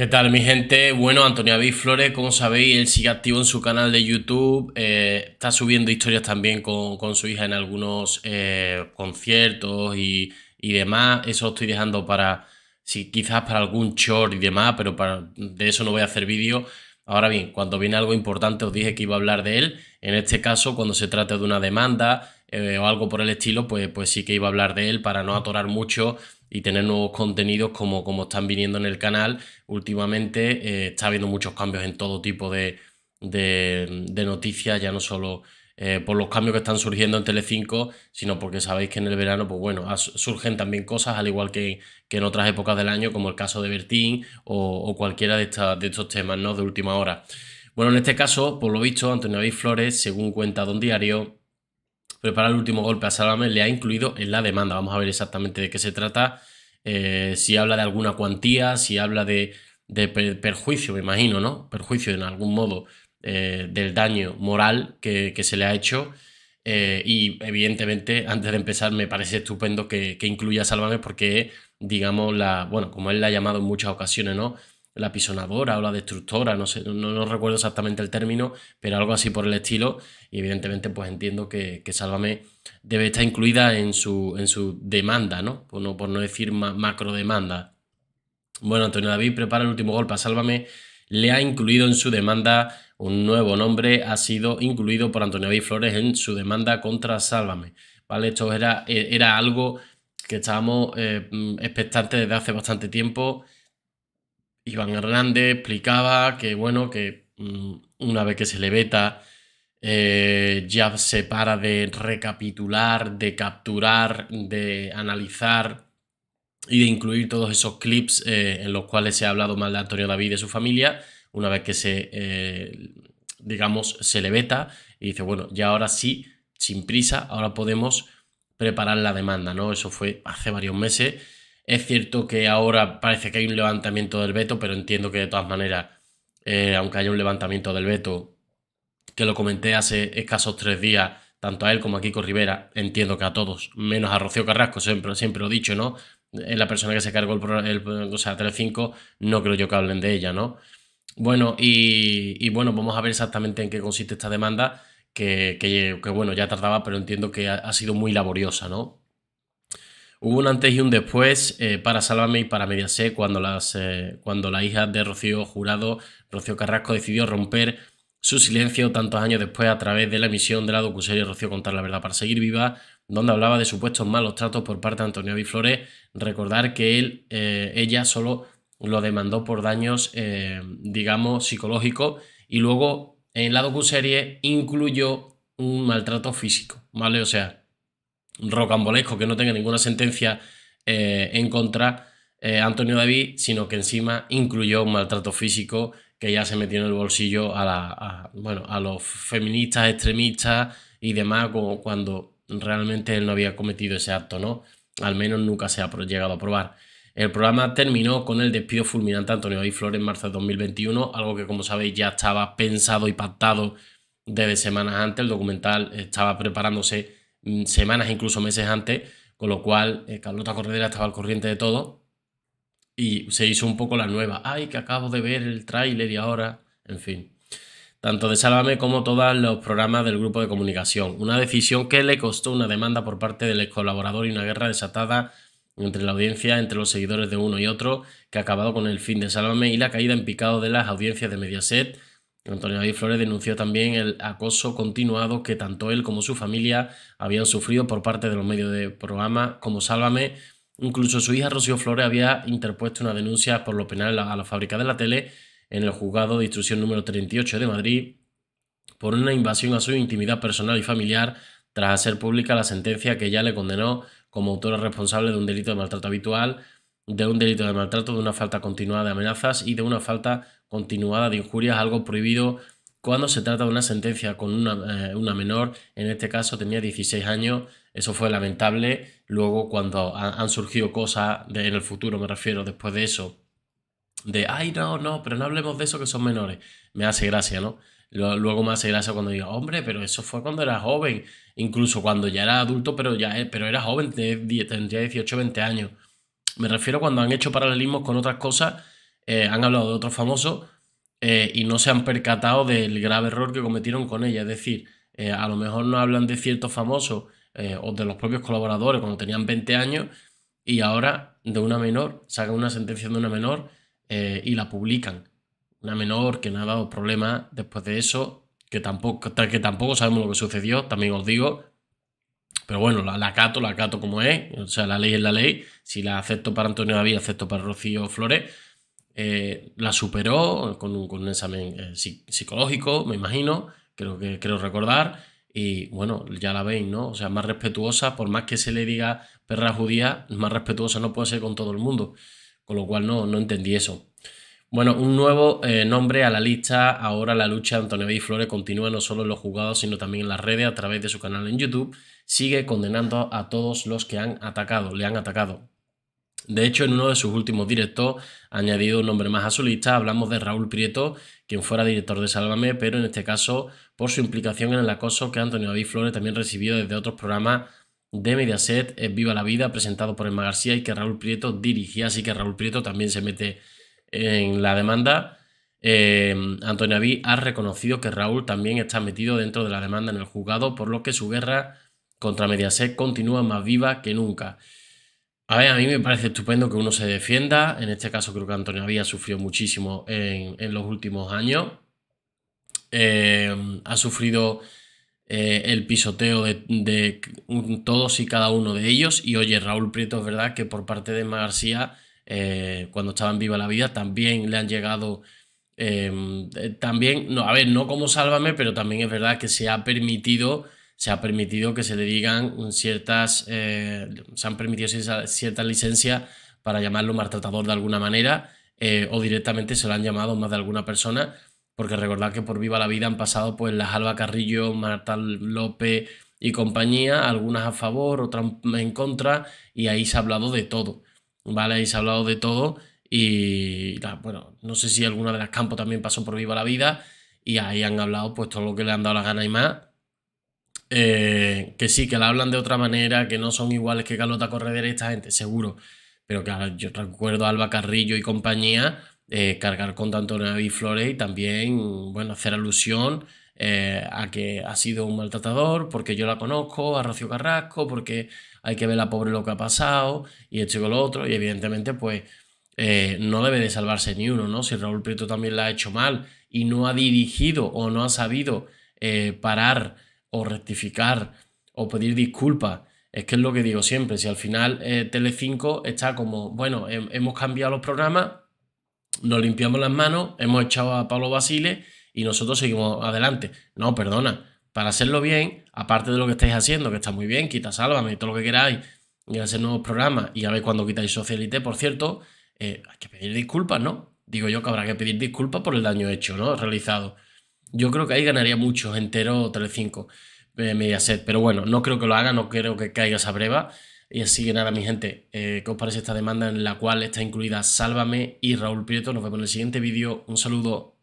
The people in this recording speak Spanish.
¿Qué tal mi gente? Bueno, Antonio Abis Flores, como sabéis, él sigue activo en su canal de YouTube, eh, está subiendo historias también con, su hija en algunos eh, conciertos y, demás, eso lo estoy dejando para, si quizás para algún short y demás, pero para, de eso no voy a hacer vídeo. Ahora bien, cuando viene algo importante os dije que iba a hablar de él, en este caso cuando se trate de una demanda eh, o algo por el estilo, pues, pues sí que iba a hablar de él para no atorar mucho y tener nuevos contenidos como, como están viniendo en el canal. Últimamente eh, está habiendo muchos cambios en todo tipo de, noticias, ya no solo eh, por los cambios que están surgiendo en Telecinco, sino porque sabéis que en el verano, pues bueno, surgen también cosas, al igual que, en otras épocas del año, como el caso de Bertín o, cualquiera de, de estos temas, ¿no? De última hora. Bueno, en este caso, por lo visto, Antonio David Flores, según cuenta Don Diario, preparar el último golpe a Sálvame le ha incluido en la demanda. Vamos a ver exactamente de qué se trata, eh, si habla de alguna cuantía, si habla de, perjuicio, me imagino, ¿no? Perjuicio en algún modo eh, del daño moral que, se le ha hecho. Eh, y evidentemente, antes de empezar, me parece estupendo que, incluya a Salvame porque, digamos, la, bueno, como él la ha llamado en muchas ocasiones, ¿no? la pisonadora o la destructora, no sé, no, recuerdo exactamente el término, pero algo así por el estilo. Y evidentemente, pues entiendo que, Sálvame debe estar incluida en su, en su demanda, ¿no? Por no, por no decir macro demanda. Bueno, Antonio David prepara el último golpe a Sálvame. Le ha incluido en su demanda un nuevo nombre, ha sido incluido por Antonio David Flores en su demanda contra Sálvame. ¿Vale? Esto era, e, era algo que estábamos eh, expectantes desde hace bastante tiempo Iván Hernández explicaba que, bueno, que mm, una vez que se le veta, eh, ya se para de recapitular, de capturar, de analizar y de incluir todos esos clips eh, en los cuales se ha hablado mal de Antonio David y de su familia, una vez que se, eh, digamos, se le veta y dice, bueno, ya ahora sí, sin prisa, ahora podemos preparar la demanda, ¿no? Eso fue hace varios meses es cierto que ahora parece que hay un levantamiento del veto, pero entiendo que de todas maneras, eh, aunque haya un levantamiento del veto, que lo comenté hace escasos tres días, tanto a él como a Kiko Rivera, entiendo que a todos, menos a Rocío Carrasco, siempre, siempre lo he dicho, ¿no? Es la persona que se cargó el, el o sea, Telecinco, no creo yo que hablen de ella, ¿no? Bueno, y, bueno, vamos a ver exactamente en qué consiste esta demanda, que, bueno, ya tardaba, pero entiendo que ha sido muy laboriosa, ¿no? Hubo un antes y un después eh, para Sálvame y para Mediaset cuando, las, eh, cuando la hija de Rocío Jurado, Rocío Carrasco, decidió romper su silencio tantos años después a través de la emisión de la docuserie Rocío Contar la Verdad para Seguir Viva, donde hablaba de supuestos malos tratos por parte de Antonio Flores. Recordar que él, eh, ella solo lo demandó por daños, digamos, psicológicos y luego en la docuserie incluyó un maltrato físico, ¿vale? O sea, rocambolesco que no tenga ninguna sentencia eh, en contra eh, Antonio David, sino que encima incluyó un maltrato físico que ya se metió en el bolsillo a, la, bueno, a los feministas extremistas y demás, como cuando realmente él no había cometido ese acto, ¿no? Al menos nunca se ha llegado a probar. El programa terminó con el despido fulminante Antonio David Flores en marzo de 2021, algo que como sabéis ya estaba pensado y pactado desde semanas antes. El documental estaba preparándose Mm, semanas, incluso meses antes, con lo cual eh, Carlota Corredera estaba al corriente de todo y se hizo un poco la nueva. Ay, que acabo de ver el tráiler y ahora, en fin. Tanto de Sálvame como todos los programas del grupo de comunicación. Una decisión que le costó una demanda por parte del ex colaborador y una guerra desatada entre la audiencia, entre los seguidores de uno y otro, que ha acabado con el fin de Sálvame y la caída en picado de las audiencias de Mediaset Antonio David Flores denunció también el acoso continuado que tanto él como su familia habían sufrido por parte de los medios de programa como Sálvame. Incluso su hija Rocío Flores había interpuesto una denuncia por lo penal a la fábrica de la tele en el juzgado de instrucción número 38 de Madrid por una invasión a su intimidad personal y familiar tras hacer pública la sentencia que ya le condenó como autora responsable de un delito de maltrato habitual de un delito de maltrato, de una falta continuada de amenazas y de una falta continuada de injurias, algo prohibido cuando se trata de una sentencia con una, eh, menor, en este caso tenía 16 años, eso fue lamentable, luego cuando han surgido cosas en el futuro, me refiero, después de eso, de, ay, no, no, pero no hablemos de eso que son menores, me hace gracia, ¿no? Luego me hace gracia cuando digo, hombre, pero eso fue cuando era joven, incluso cuando ya era adulto, pero, ya, eh, pero era joven, tendría 18, 20 años. Me refiero cuando han hecho paralelismos con otras cosas, eh, han hablado de otros famosos eh, y no se han percatado del grave error que cometieron con ella. Es decir, eh, a lo mejor no hablan de ciertos famosos o de los propios colaboradores cuando tenían 20 años y ahora de una menor, sacan una sentencia de una menor y la publican. Una menor que no ha dado problema después de eso, que tampoco, que tampoco sabemos lo que sucedió, también os digo, pero bueno, la, la cato, la cato como es. O sea, la ley es la ley. Si la acepto para Antonio David, acepto para Rocío Flores. Eh, la superó con un, examen eh, psicológico, me imagino, creo que creo recordar. Y bueno, ya la veis, ¿no? O sea, más respetuosa, por más que se le diga perra judía, más respetuosa no puede ser con todo el mundo. Con lo cual no, no entendí eso. Bueno, un nuevo eh, nombre a la lista. Ahora la lucha de Antonio David Flores continúa no solo en los jugados, sino también en las redes a través de su canal en YouTube. Sigue condenando a todos los que han atacado, le han atacado. De hecho, en uno de sus últimos directos ha añadido un nombre más a su lista. Hablamos de Raúl Prieto, quien fuera director de Sálvame, pero en este caso por su implicación en el acoso que Antonio David Flores también recibió desde otros programas de Mediaset, Viva la Vida, presentado por Emma García y que Raúl Prieto dirigía. Así que Raúl Prieto también se mete en la demanda, eh, Antonio Aví ha reconocido que Raúl también está metido dentro de la demanda en el juzgado, por lo que su guerra contra Mediaset continúa más viva que nunca. A mí me parece estupendo que uno se defienda. En este caso creo que Antonio Aví ha sufrido muchísimo en, los últimos años. Eh, ha sufrido eh, el pisoteo de, de, todos y cada uno de ellos. Y oye, Raúl Prieto, es verdad que por parte de Emma García eh, cuando en viva la vida, también le han llegado... Em, eh, también, no, a ver, no como Sálvame, pero también es verdad que se ha permitido, se ha permitido que se le digan ciertas, eh, se han permitido ciertas licencias para llamarlo maltratador de alguna manera, eh, o directamente se lo han llamado más de alguna persona, porque recordad que por Viva la Vida han pasado pues las Alba Carrillo, Marta López y compañía, algunas a favor, otras en contra, y ahí se ha hablado de todo. ¿vale? ha hablado de todo y, bueno, no sé si alguna de las campos también pasó por Viva la Vida y ahí han hablado pues todo lo que le han dado la gana y más. Eh, que sí, que la hablan de otra manera, que no son iguales que Carlota Corredera esta gente, seguro. Pero que yo recuerdo a Alba Carrillo y compañía eh, cargar con tanto Navi Flores y también, bueno, hacer alusión eh, a que ha sido un maltratador, porque yo la conozco, a Rocío Carrasco, porque hay que ver la pobre lo que ha pasado, y esto y lo otro, y evidentemente, pues eh, no debe de salvarse ni uno, ¿no? Si Raúl Prieto también la ha hecho mal y no ha dirigido o no ha sabido eh, parar o rectificar o pedir disculpas. Es que es lo que digo siempre, si al final Telecinco está como, bueno, hemos cambiado los programas, nos limpiamos las manos, hemos echado a Pablo Basile y nosotros seguimos adelante. No, perdona, para hacerlo bien, aparte de lo que estáis haciendo, que está muy bien, quita Sálvame y todo lo que queráis, y hacer nuevos programas, y a ver cuando quitáis Socialite, por cierto, eh, hay que pedir disculpas, ¿no? Digo yo que habrá que pedir disculpas por el daño hecho, ¿no? Realizado. Yo creo que ahí ganaría mucho entero 35 media eh, Mediaset, pero bueno, no creo que lo haga, no creo que caiga esa breva. Y así que nada, mi gente, eh, ¿qué os parece esta demanda en la cual está incluida Sálvame y Raúl Prieto? Nos vemos en el siguiente vídeo. Un saludo.